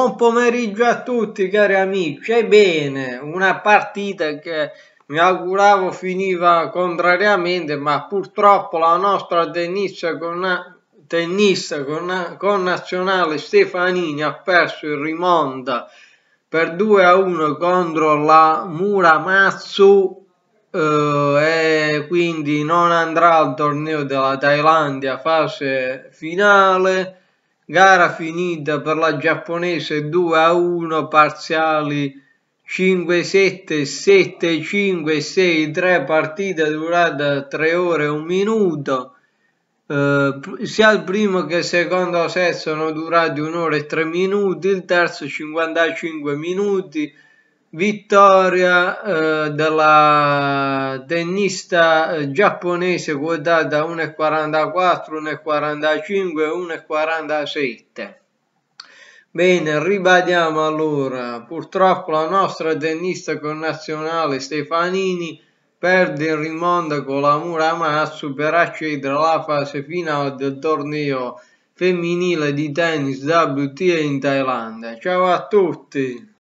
Buon pomeriggio a tutti cari amici, ebbene una partita che mi auguravo finiva contrariamente ma purtroppo la nostra tennista, con, tennista con, con nazionale Stefanini ha perso il rimonta per 2 a 1 contro la Muramatsu eh, e quindi non andrà al torneo della Thailandia fase finale gara finita per la giapponese 2 a 1 parziali 5-7, 7-5, 6-3, partita durata 3 ore e 1 minuto. Eh, sia il primo che il secondo set sono durati 1 ora e 3 minuti, il terzo 55 minuti, vittoria eh, della tennista eh, giapponese quotata 1,44, 1,45, 1,47. Bene, ribadiamo allora, purtroppo la nostra tennista connazionale Stefanini perde il rimondo con la Muramatsu per accedere alla fase finale del torneo femminile di tennis WTA in Thailandia. Ciao a tutti!